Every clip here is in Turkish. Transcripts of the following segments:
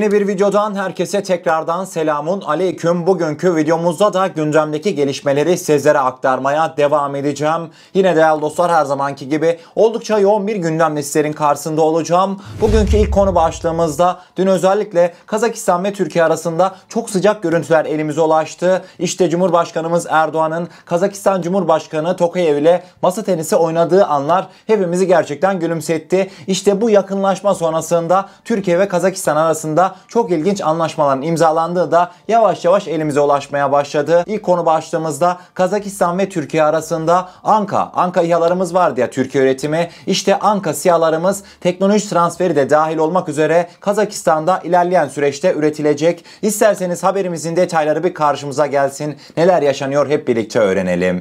Yeni bir videodan herkese tekrardan selamun aleyküm. Bugünkü videomuzda da gündemdeki gelişmeleri sizlere aktarmaya devam edeceğim. Yine değerli dostlar her zamanki gibi oldukça yoğun bir gündemle sizlerin karşısında olacağım. Bugünkü ilk konu başlığımızda dün özellikle Kazakistan ve Türkiye arasında çok sıcak görüntüler elimize ulaştı. İşte Cumhurbaşkanımız Erdoğan'ın Kazakistan Cumhurbaşkanı Tokayev ile masa tenisi oynadığı anlar hepimizi gerçekten gülümsetti. İşte bu yakınlaşma sonrasında Türkiye ve Kazakistan arasında arasında çok ilginç anlaşmaların imzalandığı da yavaş yavaş elimize ulaşmaya başladı. İlk konu başlığımızda Kazakistan ve Türkiye arasında Anka, Anka İHA'larımız vardı ya Türkiye üretimi. İşte Anka SİHA'larımız teknoloji transferi de dahil olmak üzere Kazakistan'da ilerleyen süreçte üretilecek. İsterseniz haberimizin detayları bir karşımıza gelsin. Neler yaşanıyor hep birlikte öğrenelim.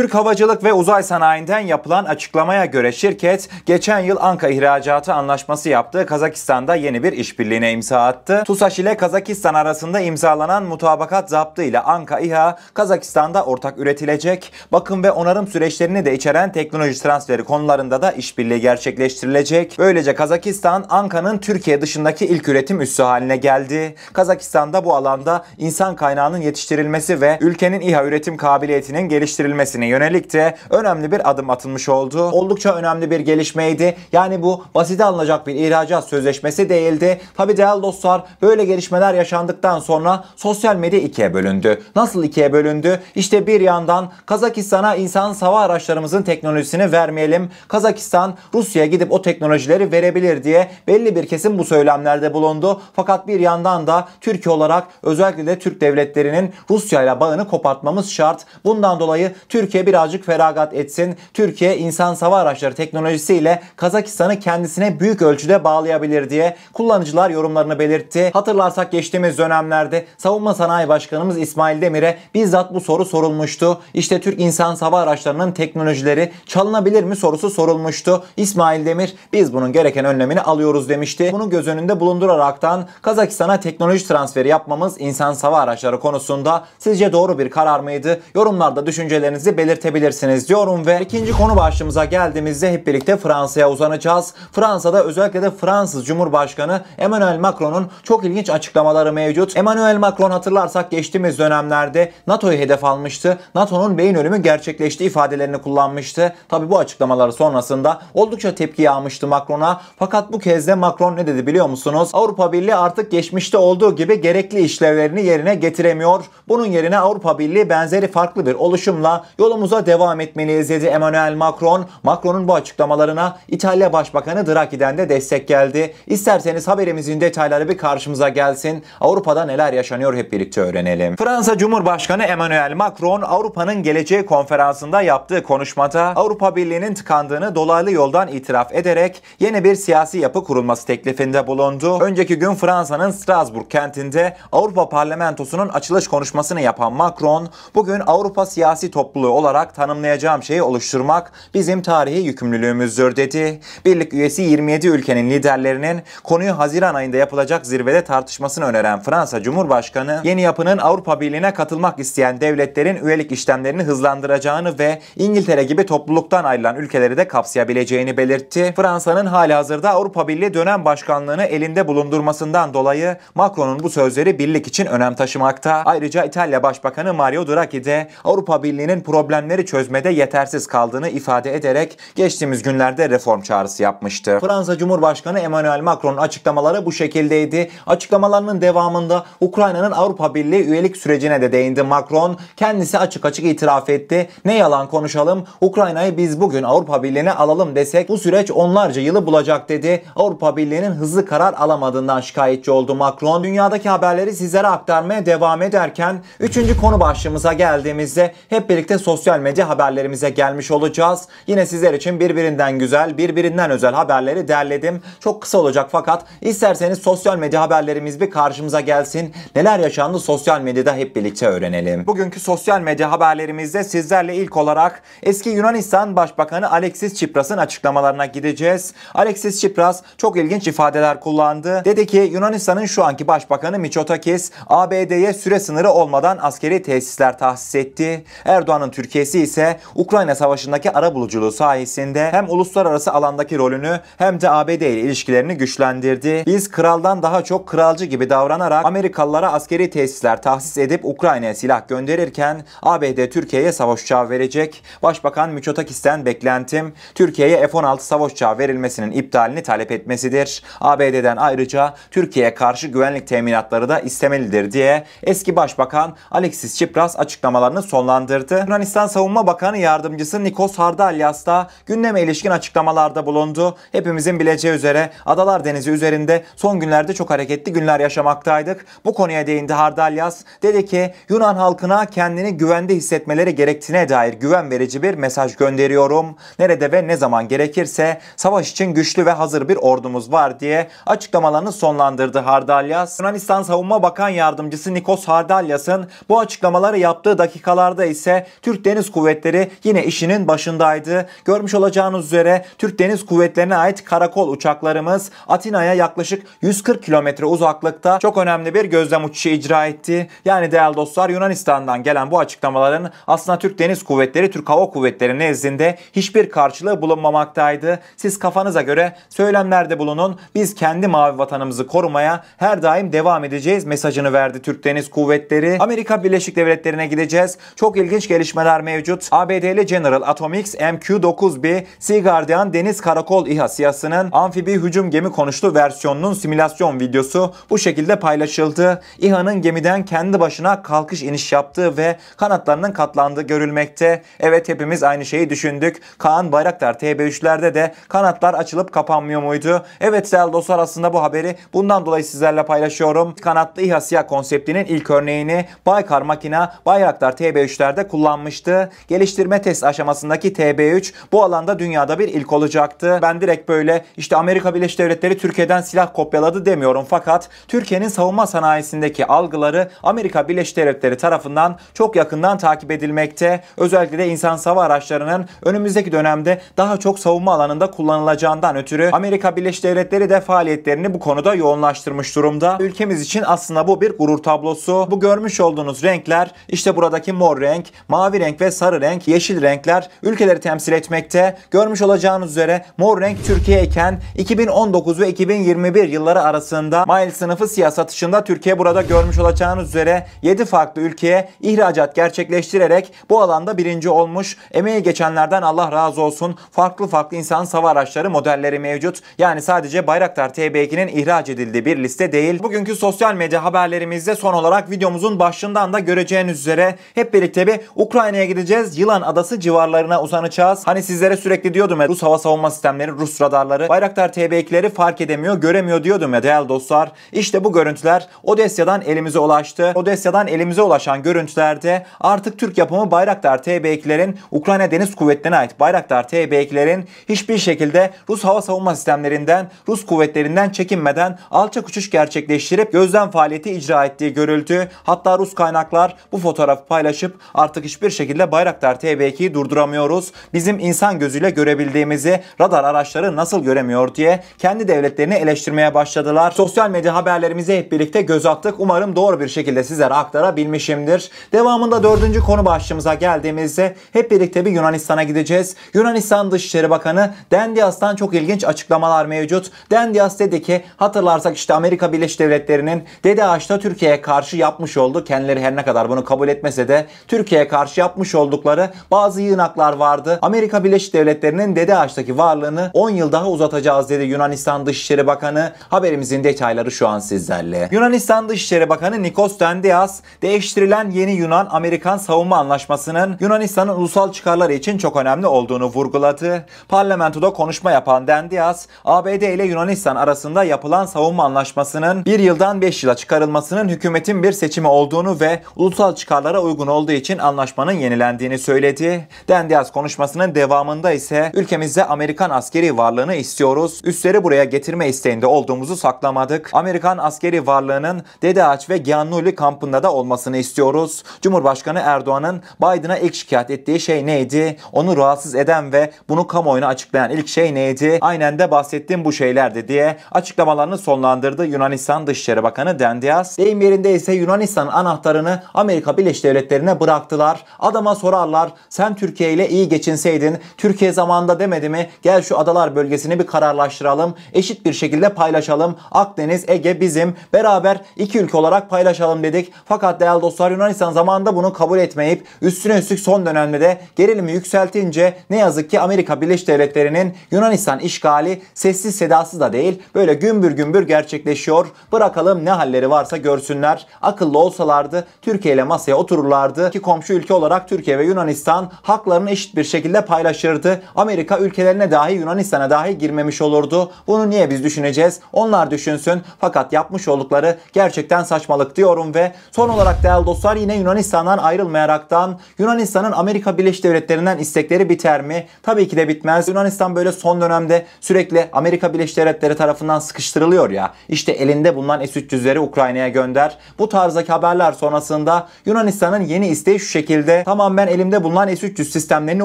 Türk Havacılık ve Uzay Sanayi'nden yapılan açıklamaya göre şirket geçen yıl Anka ihracatı anlaşması yaptığı Kazakistan'da yeni bir işbirliğine imza attı. TUSAŞ ile Kazakistan arasında imzalanan mutabakat zaptı ile Anka İHA Kazakistan'da ortak üretilecek. Bakım ve onarım süreçlerini de içeren teknoloji transferi konularında da işbirliği gerçekleştirilecek. Böylece Kazakistan Anka'nın Türkiye dışındaki ilk üretim üssü haline geldi. Kazakistan'da bu alanda insan kaynağının yetiştirilmesi ve ülkenin İHA üretim kabiliyetinin geliştirilmesini yönelik de önemli bir adım atılmış oldu. Oldukça önemli bir gelişmeydi. Yani bu basite alınacak bir ihracat sözleşmesi değildi. Tabi değerli dostlar böyle gelişmeler yaşandıktan sonra sosyal medya ikiye bölündü. Nasıl ikiye bölündü? İşte bir yandan Kazakistan'a insan savaş araçlarımızın teknolojisini vermeyelim. Kazakistan Rusya'ya gidip o teknolojileri verebilir diye belli bir kesim bu söylemlerde bulundu. Fakat bir yandan da Türkiye olarak özellikle de Türk devletlerinin Rusya ile bağını kopartmamız şart. Bundan dolayı Türk Türkiye birazcık feragat etsin. Türkiye insan sava araçları teknolojisiyle Kazakistan'ı kendisine büyük ölçüde bağlayabilir diye kullanıcılar yorumlarını belirtti. Hatırlarsak geçtiğimiz dönemlerde Savunma Sanayi Başkanımız İsmail Demir'e bizzat bu soru sorulmuştu. İşte Türk insan sava araçlarının teknolojileri çalınabilir mi sorusu sorulmuştu. İsmail Demir biz bunun gereken önlemini alıyoruz demişti. Bunu göz önünde bulunduraraktan Kazakistan'a teknoloji transferi yapmamız insan sava araçları konusunda sizce doğru bir karar mıydı? Yorumlarda düşüncelerinizi belirtebilirsiniz diyorum ve ikinci konu başlığımıza geldiğimizde hep birlikte Fransa'ya uzanacağız. Fransa'da özellikle de Fransız Cumhurbaşkanı Emmanuel Macron'un çok ilginç açıklamaları mevcut. Emmanuel Macron hatırlarsak geçtiğimiz dönemlerde NATO'yu hedef almıştı. NATO'nun beyin ölümü gerçekleşti ifadelerini kullanmıştı. Tabi bu açıklamaları sonrasında oldukça tepki yağmıştı Macron'a. Fakat bu kez de Macron ne dedi biliyor musunuz? Avrupa Birliği artık geçmişte olduğu gibi gerekli işlevlerini yerine getiremiyor. Bunun yerine Avrupa Birliği benzeri farklı bir oluşumla yol Yolumuza devam etmeliyiz dedi Emmanuel Macron. Macron'un bu açıklamalarına İtalya Başbakanı Draghi'den de destek geldi. İsterseniz haberimizin detayları bir karşımıza gelsin. Avrupa'da neler yaşanıyor hep birlikte öğrenelim. Fransa Cumhurbaşkanı Emmanuel Macron Avrupa'nın geleceği konferansında yaptığı konuşmada Avrupa Birliği'nin tıkandığını dolaylı yoldan itiraf ederek yeni bir siyasi yapı kurulması teklifinde bulundu. Önceki gün Fransa'nın Strasbourg kentinde Avrupa Parlamentosu'nun açılış konuşmasını yapan Macron bugün Avrupa siyasi topluluğu olarak tanımlayacağım şeyi oluşturmak bizim tarihi yükümlülüğümüzdür dedi. Birlik üyesi 27 ülkenin liderlerinin konuyu Haziran ayında yapılacak zirvede tartışmasını öneren Fransa Cumhurbaşkanı yeni yapının Avrupa Birliği'ne katılmak isteyen devletlerin üyelik işlemlerini hızlandıracağını ve İngiltere gibi topluluktan ayrılan ülkeleri de kapsayabileceğini belirtti. Fransa'nın hazırda Avrupa Birliği dönem başkanlığını elinde bulundurmasından dolayı Macron'un bu sözleri birlik için önem taşımakta. Ayrıca İtalya Başbakanı Mario Draghi de Avrupa Birliği'nin problem problemleri çözmede yetersiz kaldığını ifade ederek geçtiğimiz günlerde reform çağrısı yapmıştı. Fransa Cumhurbaşkanı Emmanuel Macron'un açıklamaları bu şekildeydi. Açıklamalarının devamında Ukrayna'nın Avrupa Birliği üyelik sürecine de değindi Macron. Kendisi açık açık itiraf etti. Ne yalan konuşalım Ukrayna'yı biz bugün Avrupa Birliği'ne alalım desek bu süreç onlarca yılı bulacak dedi. Avrupa Birliği'nin hızlı karar alamadığından şikayetçi oldu Macron. Dünyadaki haberleri sizlere aktarmaya devam ederken 3. konu başlığımıza geldiğimizde hep birlikte sosyal sosyal medya haberlerimize gelmiş olacağız. Yine sizler için birbirinden güzel, birbirinden özel haberleri derledim. Çok kısa olacak fakat isterseniz sosyal medya haberlerimiz bir karşımıza gelsin. Neler yaşandı sosyal medyada hep birlikte öğrenelim. Bugünkü sosyal medya haberlerimizde sizlerle ilk olarak eski Yunanistan Başbakanı Alexis Tsipras'ın açıklamalarına gideceğiz. Alexis Tsipras çok ilginç ifadeler kullandı. Dedi ki Yunanistan'ın şu anki başbakanı Mitsotakis ABD'ye süre sınırı olmadan askeri tesisler tahsis etti. Erdoğan'ın Türkiye ülkesi ise Ukrayna Savaşı'ndaki ara buluculuğu sayesinde hem uluslararası alandaki rolünü hem de ABD ile ilişkilerini güçlendirdi. Biz kraldan daha çok kralcı gibi davranarak Amerikalılara askeri tesisler tahsis edip Ukrayna'ya silah gönderirken ABD Türkiye'ye savaş uçağı verecek. Başbakan Miçotakis'ten beklentim Türkiye'ye F-16 savaş uçağı verilmesinin iptalini talep etmesidir. ABD'den ayrıca Türkiye'ye karşı güvenlik teminatları da istemelidir diye eski Başbakan Alexis Tsipras açıklamalarını sonlandırdı. Yunanistan Yunanistan Savunma Bakanı Yardımcısı Nikos Hardalyas da gündeme ilişkin açıklamalarda bulundu. Hepimizin bileceği üzere Adalar Denizi üzerinde son günlerde çok hareketli günler yaşamaktaydık. Bu konuya değindi Hardalyas. Dedi ki Yunan halkına kendini güvende hissetmeleri gerektiğine dair güven verici bir mesaj gönderiyorum. Nerede ve ne zaman gerekirse savaş için güçlü ve hazır bir ordumuz var diye açıklamalarını sonlandırdı Hardalyas. Yunanistan Savunma Bakan Yardımcısı Nikos Hardalyas'ın bu açıklamaları yaptığı dakikalarda ise Türkiye Türk Deniz Kuvvetleri yine işinin başındaydı. Görmüş olacağınız üzere Türk Deniz Kuvvetlerine ait karakol uçaklarımız Atina'ya yaklaşık 140 kilometre uzaklıkta çok önemli bir gözlem uçuşu icra etti. Yani değerli dostlar Yunanistan'dan gelen bu açıklamaların aslında Türk Deniz Kuvvetleri, Türk Hava Kuvvetleri nezdinde hiçbir karşılığı bulunmamaktaydı. Siz kafanıza göre söylemlerde bulunun. Biz kendi mavi vatanımızı korumaya her daim devam edeceğiz mesajını verdi Türk Deniz Kuvvetleri. Amerika Birleşik Devletleri'ne gideceğiz. Çok ilginç gelişmeler gelişmeler mevcut. ABD'li General Atomics MQ-9B Sea Guardian Deniz Karakol İHA siyasının amfibi hücum gemi konuştu versiyonunun simülasyon videosu bu şekilde paylaşıldı. İHA'nın gemiden kendi başına kalkış iniş yaptığı ve kanatlarının katlandığı görülmekte. Evet hepimiz aynı şeyi düşündük. Kaan Bayraktar TB3'lerde de kanatlar açılıp kapanmıyor muydu? Evet değerli dostlar aslında bu haberi bundan dolayı sizlerle paylaşıyorum. Kanatlı İHA siyah konseptinin ilk örneğini Baykar Makina Bayraktar TB3'lerde kullanmış çalıştı. Geliştirme test aşamasındaki TB3 bu alanda dünyada bir ilk olacaktı. Ben direkt böyle işte Amerika Birleşik Devletleri Türkiye'den silah kopyaladı demiyorum fakat Türkiye'nin savunma sanayisindeki algıları Amerika Birleşik Devletleri tarafından çok yakından takip edilmekte. Özellikle de insan sava araçlarının önümüzdeki dönemde daha çok savunma alanında kullanılacağından ötürü Amerika Birleşik Devletleri de faaliyetlerini bu konuda yoğunlaştırmış durumda. Ülkemiz için aslında bu bir gurur tablosu. Bu görmüş olduğunuz renkler işte buradaki mor renk, mavi renk renk ve sarı renk, yeşil renkler ülkeleri temsil etmekte. Görmüş olacağınız üzere mor renk Türkiye iken 2019 ve 2021 yılları arasında mail sınıfı siyah satışında Türkiye burada görmüş olacağınız üzere 7 farklı ülkeye ihracat gerçekleştirerek bu alanda birinci olmuş. Emeği geçenlerden Allah razı olsun. Farklı farklı insan sava araçları modelleri mevcut. Yani sadece Bayraktar TB2'nin ihraç edildiği bir liste değil. Bugünkü sosyal medya haberlerimizde son olarak videomuzun başlığından da göreceğiniz üzere hep birlikte bir Ukrayna Ukrayna'ya gideceğiz. Yılan Adası civarlarına uzanacağız. Hani sizlere sürekli diyordum ya Rus hava savunma sistemleri, Rus radarları, Bayraktar TB2'leri fark edemiyor, göremiyor diyordum ya değerli dostlar. İşte bu görüntüler Odesya'dan elimize ulaştı. Odesya'dan elimize ulaşan görüntülerde artık Türk yapımı Bayraktar TB2'lerin Ukrayna Deniz Kuvvetleri'ne ait Bayraktar TB2'lerin hiçbir şekilde Rus hava savunma sistemlerinden, Rus kuvvetlerinden çekinmeden alçak uçuş gerçekleştirip gözlem faaliyeti icra ettiği görüldü. Hatta Rus kaynaklar bu fotoğrafı paylaşıp artık hiçbir şekilde şekilde Bayraktar TB2'yi durduramıyoruz. Bizim insan gözüyle görebildiğimizi radar araçları nasıl göremiyor diye kendi devletlerini eleştirmeye başladılar. Sosyal medya haberlerimize hep birlikte göz attık. Umarım doğru bir şekilde sizlere aktarabilmişimdir. Devamında dördüncü konu başlığımıza geldiğimizde hep birlikte bir Yunanistan'a gideceğiz. Yunanistan Dışişleri Bakanı Dendias'tan çok ilginç açıklamalar mevcut. Dendias dedi ki hatırlarsak işte Amerika Birleşik Devletleri'nin DDAH'da Türkiye'ye karşı yapmış oldu. Kendileri her ne kadar bunu kabul etmese de Türkiye'ye karşı yapmış yapmış oldukları bazı yığınaklar vardı. Amerika Birleşik Devletleri'nin Dede Ağaç'taki varlığını 10 yıl daha uzatacağız dedi Yunanistan Dışişleri Bakanı. Haberimizin detayları şu an sizlerle. Yunanistan Dışişleri Bakanı Nikos Dendias, değiştirilen yeni Yunan-Amerikan savunma anlaşmasının Yunanistan'ın ulusal çıkarları için çok önemli olduğunu vurguladı. Parlamentoda konuşma yapan Dendias, ABD ile Yunanistan arasında yapılan savunma anlaşmasının bir yıldan 5 yıla çıkarılmasının hükümetin bir seçimi olduğunu ve ulusal çıkarlara uygun olduğu için anlaşmanın yeni yenilendiğini söyledi. Dendias konuşmasının devamında ise ülkemizde Amerikan askeri varlığını istiyoruz. Üstleri buraya getirme isteğinde olduğumuzu saklamadık. Amerikan askeri varlığının Dede Ağaç ve Giannulli kampında da olmasını istiyoruz. Cumhurbaşkanı Erdoğan'ın Biden'a ilk şikayet ettiği şey neydi? Onu rahatsız eden ve bunu kamuoyuna açıklayan ilk şey neydi? Aynen de bahsettiğim bu şeylerdi diye açıklamalarını sonlandırdı Yunanistan Dışişleri Bakanı Dendias. Deyim yerinde ise Yunanistan anahtarını Amerika Birleşik Devletleri'ne bıraktılar. Adama sorarlar sen Türkiye ile iyi geçinseydin Türkiye zamanında demedi mi gel şu adalar bölgesini bir kararlaştıralım eşit bir şekilde paylaşalım Akdeniz Ege bizim beraber iki ülke olarak paylaşalım dedik. Fakat değerli dostlar Yunanistan zamanında bunu kabul etmeyip üstüne üstlük son dönemde de gerilimi yükseltince ne yazık ki Amerika Birleşik Devletleri'nin Yunanistan işgali sessiz sedasız da değil böyle gümbür gümbür gerçekleşiyor. Bırakalım ne halleri varsa görsünler. Akıllı olsalardı Türkiye ile masaya otururlardı ki komşu ülke olarak Irak, Türkiye ve Yunanistan haklarını eşit bir şekilde paylaşırdı. Amerika ülkelerine dahi Yunanistan'a dahi girmemiş olurdu. Bunu niye biz düşüneceğiz? Onlar düşünsün. Fakat yapmış oldukları gerçekten saçmalık diyorum ve son olarak değerli dostlar yine Yunanistan'dan ayrılmayaraktan Yunanistan'ın Amerika Birleşik Devletleri'nden istekleri biter mi? Tabii ki de bitmez. Yunanistan böyle son dönemde sürekli Amerika Birleşik Devletleri tarafından sıkıştırılıyor ya. İşte elinde bulunan S-300'leri Ukrayna'ya gönder. Bu tarzdaki haberler sonrasında Yunanistan'ın yeni isteği şu şekilde Tamam ben elimde bulunan S-300 sistemlerini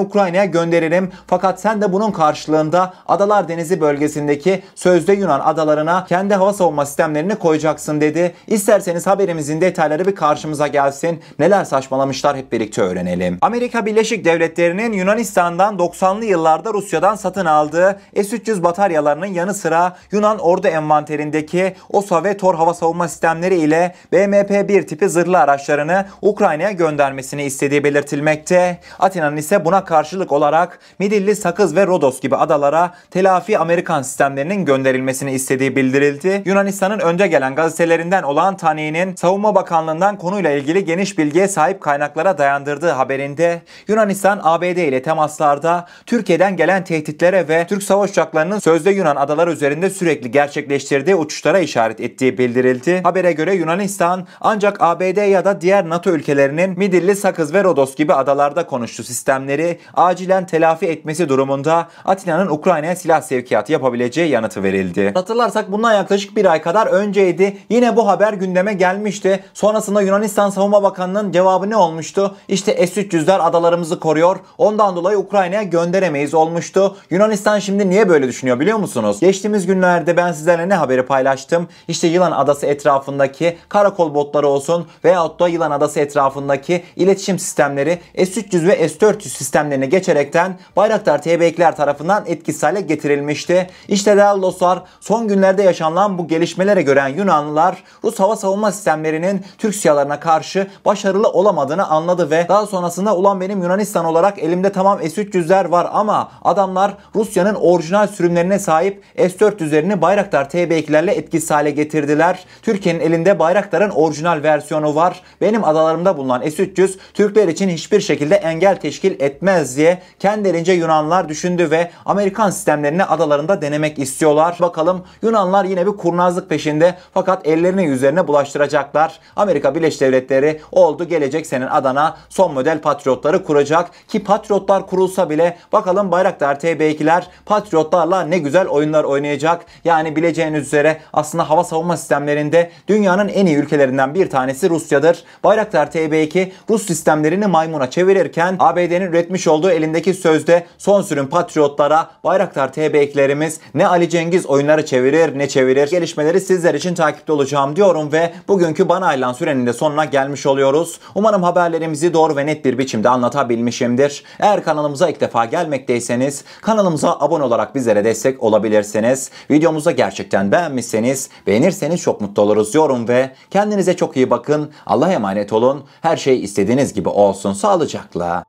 Ukrayna'ya gönderirim. Fakat sen de bunun karşılığında Adalar Denizi bölgesindeki sözde Yunan adalarına kendi hava savunma sistemlerini koyacaksın dedi. İsterseniz haberimizin detayları bir karşımıza gelsin. Neler saçmalamışlar hep birlikte öğrenelim. Amerika Birleşik Devletleri'nin Yunanistan'dan 90'lı yıllarda Rusya'dan satın aldığı S-300 bataryalarının yanı sıra Yunan ordu envanterindeki OSA ve TOR hava savunma sistemleri ile BMP-1 tipi zırhlı araçlarını Ukrayna'ya göndermesini istediği belirtildi belirtilmekte. Atina'nın ise buna karşılık olarak Midilli, Sakız ve Rodos gibi adalara telafi Amerikan sistemlerinin gönderilmesini istediği bildirildi. Yunanistan'ın önde gelen gazetelerinden olan Tani'nin Savunma Bakanlığı'ndan konuyla ilgili geniş bilgiye sahip kaynaklara dayandırdığı haberinde Yunanistan ABD ile temaslarda Türkiye'den gelen tehditlere ve Türk savaş uçaklarının sözde Yunan adaları üzerinde sürekli gerçekleştirdiği uçuşlara işaret ettiği bildirildi. Habere göre Yunanistan ancak ABD ya da diğer NATO ülkelerinin Midilli, Sakız ve Rodos Kos gibi adalarda konuştu sistemleri acilen telafi etmesi durumunda Atina'nın Ukrayna'ya silah sevkiyatı yapabileceği yanıtı verildi. Hatırlarsak bundan yaklaşık bir ay kadar önceydi. Yine bu haber gündeme gelmişti. Sonrasında Yunanistan Savunma Bakanı'nın cevabı ne olmuştu? İşte S-300'ler adalarımızı koruyor. Ondan dolayı Ukrayna'ya gönderemeyiz olmuştu. Yunanistan şimdi niye böyle düşünüyor biliyor musunuz? Geçtiğimiz günlerde ben sizlerle ne haberi paylaştım? İşte Yılan Adası etrafındaki karakol botları olsun veyahut da Yılan Adası etrafındaki iletişim sistemleri sistemleri S-300 ve S-400 sistemlerine geçerekten Bayraktar TBKler tarafından etkisiz hale getirilmişti. İşte değerli dostlar son günlerde yaşanan bu gelişmelere gören Yunanlılar Rus hava savunma sistemlerinin Türk siyalarına karşı başarılı olamadığını anladı ve daha sonrasında ulan benim Yunanistan olarak elimde tamam S-300'ler var ama adamlar Rusya'nın orijinal sürümlerine sahip S-400'lerini Bayraktar TBKlerle 2lerle etkisiz hale getirdiler. Türkiye'nin elinde Bayraktar'ın orijinal versiyonu var. Benim adalarımda bulunan S-300 Türkler için için hiçbir şekilde engel teşkil etmez diye kendilerince Yunanlar düşündü ve Amerikan sistemlerini adalarında denemek istiyorlar. Bakalım Yunanlar yine bir kurnazlık peşinde fakat ellerini üzerine bulaştıracaklar. Amerika Birleşik Devletleri oldu gelecek senin adana son model patriotları kuracak ki patriotlar kurulsa bile bakalım Bayraktar TB2'ler patriotlarla ne güzel oyunlar oynayacak. Yani bileceğiniz üzere aslında hava savunma sistemlerinde dünyanın en iyi ülkelerinden bir tanesi Rusya'dır. Bayraktar TB2 Rus sistemlerini maymuna çevirirken ABD'nin üretmiş olduğu elindeki sözde son sürüm Patriotlara Bayraktar tb eklerimiz ne Ali Cengiz oyunları çevirir ne çevirir. Gelişmeleri sizler için takipte olacağım diyorum ve bugünkü bana ayrılan sürenin de sonuna gelmiş oluyoruz. Umarım haberlerimizi doğru ve net bir biçimde anlatabilmişimdir. Eğer kanalımıza ilk defa gelmekteyseniz kanalımıza abone olarak bizlere destek olabilirsiniz. Videomuza gerçekten beğenmişseniz, beğenirseniz çok mutlu oluruz diyorum ve kendinize çok iyi bakın. Allah'a emanet olun. Her şey istediğiniz gibi olsun sağlıcakla.